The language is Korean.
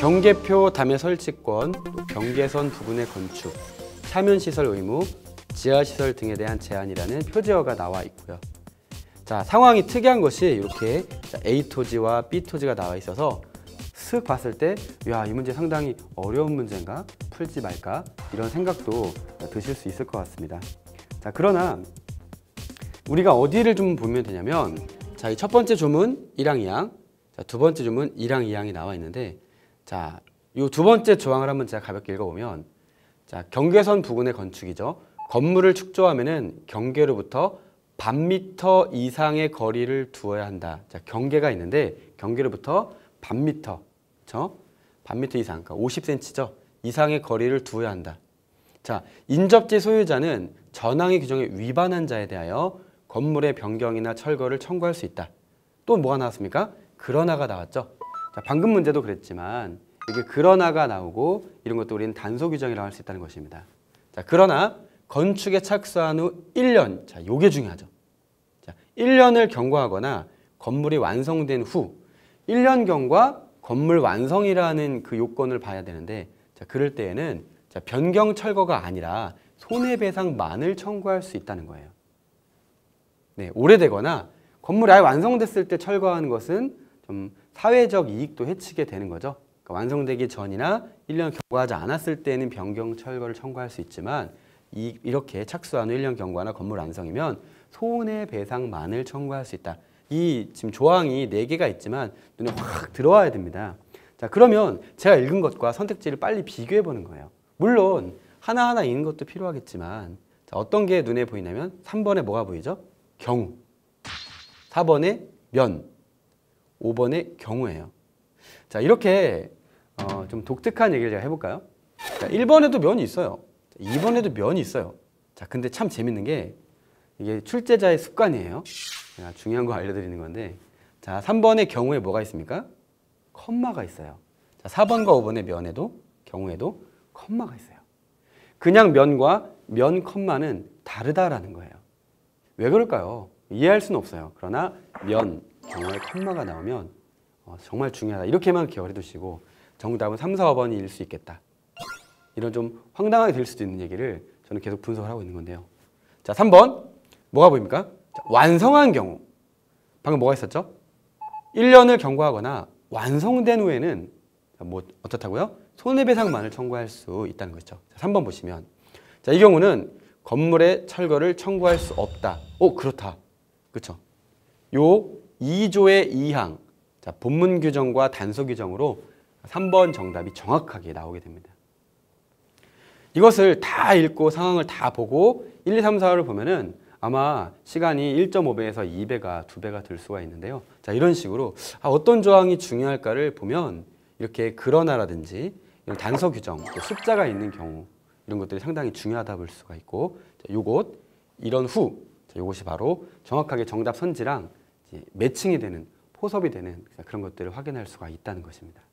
경계표 담의 설치권, 경계선 부근의 건축, 사면시설 의무, 지하시설 등에 대한 제한이라는 표지어가 나와 있고요. 자, 상황이 특이한 것이 이렇게 A 토지와 B 토지가 나와 있어서 쓱 봤을 때, 야, 이 문제 상당히 어려운 문제인가? 풀지 말까? 이런 생각도 드실 수 있을 것 같습니다. 자, 그러나 우리가 어디를 좀 보면 되냐면, 자, 이 첫 번째 조문 1항 2항, 자, 두 번째 조문 1항 2항이 나와 있는데, 자, 이 두 번째 조항을 한번 제가 가볍게 읽어보면 자, 경계선 부근의 건축이죠. 건물을 축조하면은 경계로부터 반미터 이상의 거리를 두어야 한다. 자, 경계가 있는데 경계로부터 반미터, 그렇죠? 반미터 이상, 그러니까 50cm죠. 이상의 거리를 두어야 한다. 자, 인접지 소유자는 전항의 규정에 위반한 자에 대하여 건물의 변경이나 철거를 청구할 수 있다. 또 뭐가 나왔습니까? 그러나가 나왔죠. 자, 방금 문제도 그랬지만 이게 그러나가 나오고 이런 것도 우리는 단소 규정이라고 할 수 있다는 것입니다. 자, 그러나 건축에 착수한 후 1년, 자, 요게 중요하죠. 자, 1년을 경과하거나 건물이 완성된 후 1년 경과 건물 완성이라는 그 요건을 봐야 되는데 자, 그럴 때에는 자, 변경 철거가 아니라 손해배상만을 청구할 수 있다는 거예요. 네, 오래되거나 건물이 아예 완성됐을 때 철거하는 것은 좀 사회적 이익도 해치게 되는 거죠. 그러니까 완성되기 전이나 1년 경과하지 않았을 때는 변경 철거를 청구할 수 있지만 이, 이렇게 착수한 후 1년 경과나 건물 완성이면 손해배상만을 청구할 수 있다. 이 지금 조항이 4개가 있지만 눈에 확 들어와야 됩니다. 자 그러면 제가 읽은 것과 선택지를 빨리 비교해 보는 거예요. 물론 하나하나 읽는 것도 필요하겠지만 자, 어떤 게 눈에 보이냐면 3번에 뭐가 보이죠? 경우 4번에 면 5번의 경우예요. 자, 이렇게 어, 좀 독특한 얘기를 제가 해볼까요? 자, 1번에도 면이 있어요. 2번에도 면이 있어요. 자, 근데 참 재밌는 게 이게 출제자의 습관이에요. 제가 중요한 거 알려드리는 건데 자, 3번의 경우에 뭐가 있습니까? 컴마가 있어요. 자, 4번과 5번의 면에도 경우에도 컴마가 있어요. 그냥 면과 면 컴마는 다르다라는 거예요. 왜 그럴까요? 이해할 수는 없어요. 그러나 면, 영어의 콤마가 나오면 어, 정말 중요하다 이렇게만 기억해 을 두시고 정답은 3, 4번일 수 있겠다 이런 좀 황당하게 될 수도 있는 얘기를 저는 계속 분석을 하고 있는 건데요 자 3번 뭐가 보입니까? 자, 완성한 경우 방금 뭐가 있었죠? 1년을 경과하거나 완성된 후에는 뭐 어떻다고요? 손해배상만을 청구할 수 있다는 거죠. 자, 3번 보시면 자, 이 경우는 건물의 철거를 청구할 수 없다. 오 그렇다. 그렇죠? 요 2조의 2항 자, 본문 규정과 단서 규정으로 3번 정답이 정확하게 나오게 됩니다. 이것을 다 읽고 상황을 다 보고 1, 2, 3, 4를 보면은 아마 시간이 1.5배에서 2배가 2배가 될 수가 있는데요. 자, 이런 식으로 아, 어떤 조항이 중요할까를 보면 이렇게 그러나라든지 이런 단서 규정, 숫자가 있는 경우 이런 것들이 상당히 중요하다 볼 수가 있고 자, 요것, 이런 후, 자, 요것이 바로 정확하게 정답 선지랑 이제 매칭이 되는 포섭이 되는 그러니까 그런 것들을 확인할 수가 있다는 것입니다.